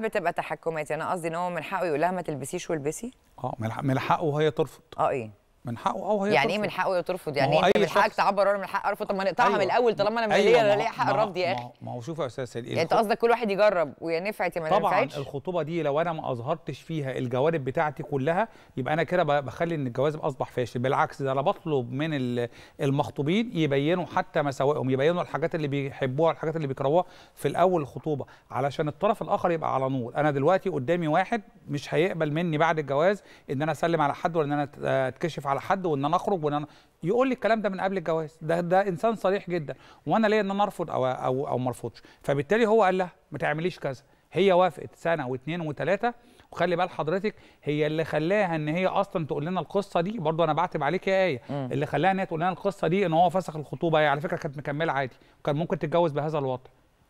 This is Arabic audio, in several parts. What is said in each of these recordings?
بتبقى تحكمات انا قصدي ان هو من حقه يقول لها ما تلبسيش والبسي اه من حقه وهي ترفض اه ايه من حقه اه هي يعني ايه من حقه يترفض يعني انت إيه من حقك تعبر وانا من حقي ارفض طب ما نقطعها أيوة. من الاول طالما انا أيوة ليا ليا حق الرفض يا اخي ما هو شوف يا استاذ سليم يعني انت قصدك كل واحد يجرب ويا نفعت يا ما طبعا الخطوبه دي لو انا ما اظهرتش فيها الجوانب بتاعتي كلها يبقى انا كده بخلي ان الجواز اصبح فاشل بالعكس ده انا بطلب من المخطوبين يبينوا حتى مساوئهم يبينوا الحاجات اللي بيحبوها والحاجات اللي بيكرهوها في الاول الخطوبه علشان الطرف الاخر يبقى على نور انا دلوقتي قدامي واحد مش هيقبل مني بعد الجواز ان انا اسلم على حد ولا ان انا اتكشف على حد وان انا اخرج وان انا يقول لي الكلام ده من قبل الجواز ده ده انسان صريح جدا وانا ليا ان انا ارفض او او او ما ارفضش فبالتالي هو قال لها ما تعمليش كذا هي وافقت سنه واثنين وثلاثه وخلي بال حضرتك هي اللي خلاها ان هي اصلا تقول لنا القصه دي برضو انا بعتب عليك يا ايه م. اللي خلاها ان هي تقول لنا القصه دي ان هو فسخ الخطوبه هي على فكره كانت مكمله عادي وكان ممكن تتجوز بهذا الوضع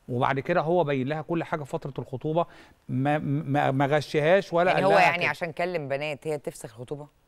وبعد كده هو بين لها كل حاجه في فتره الخطوبه ما ما, غشهاش ولا يعني هو يعني كده. عشان كلم بنات هي تفسخ الخطوبه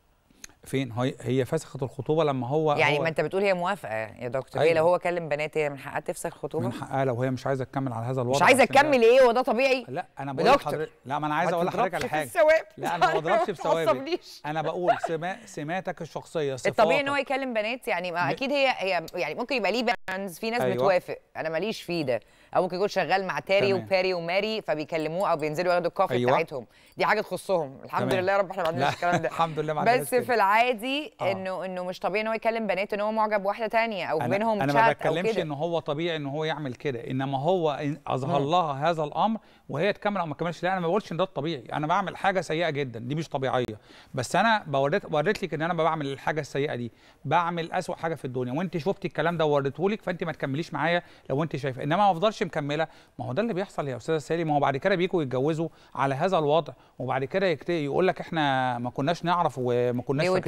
فين هي هي فسخت الخطوبه لما هو يعني هو ما انت بتقول هي موافقه يا دكتور أيوة. هي لو هو كلم بنات هي من حقها تفسخ الخطوبه من حقها لو هي مش عايزه تكمل على هذا الوضع مش عايزه تكمل ايه هو ده طبيعي لا انا بقول لحضرتك لا ما انا عايز اقول لحضرتك على حاجه لا انا ما بضربش بثوابت انا بقول سما... سماتك الشخصيه صفاتك الطبيعي ان هو يكلم بنات يعني ما اكيد هي هي يعني ممكن يبقى ليه بانز في ناس أيوة. بتوافق انا ماليش فيه ده او ممكن يكون شغال مع تاري تمام. وباري وماري فبيكلموه او بينزلوا ياخدوا الكوفي أيوة. بتاعتهم دي حاجه تخصهم الحمد لله يا رب احنا ما عندناش الكلام ده الحمد لله ما عندناش بس في عادي آه. انه انه مش طبيعي ان هو يكلم بنات ان هو معجب بواحده تانية او أنا منهم انا ما بتكلمش ان هو طبيعي ان هو يعمل كده انما هو اظهر لها هذا الامر وهي تكمل او ما تكملش لا انا ما بقولش ان ده الطبيعي انا بعمل حاجه سيئه جدا دي مش طبيعيه بس انا بوريت وريت لك ان انا بعمل الحاجه السيئه دي بعمل اسوء حاجه في الدنيا وانت شفتي الكلام ده ووريته لك فانت ما تكمليش معايا لو انت شايفه انما ما افضلش مكمله ما هو ده اللي بيحصل يا استاذه سالي ما هو بعد كده بيجوا يتجوزوا على هذا الوضع وبعد كده يقول لك احنا ما كناش نعرف وما كناش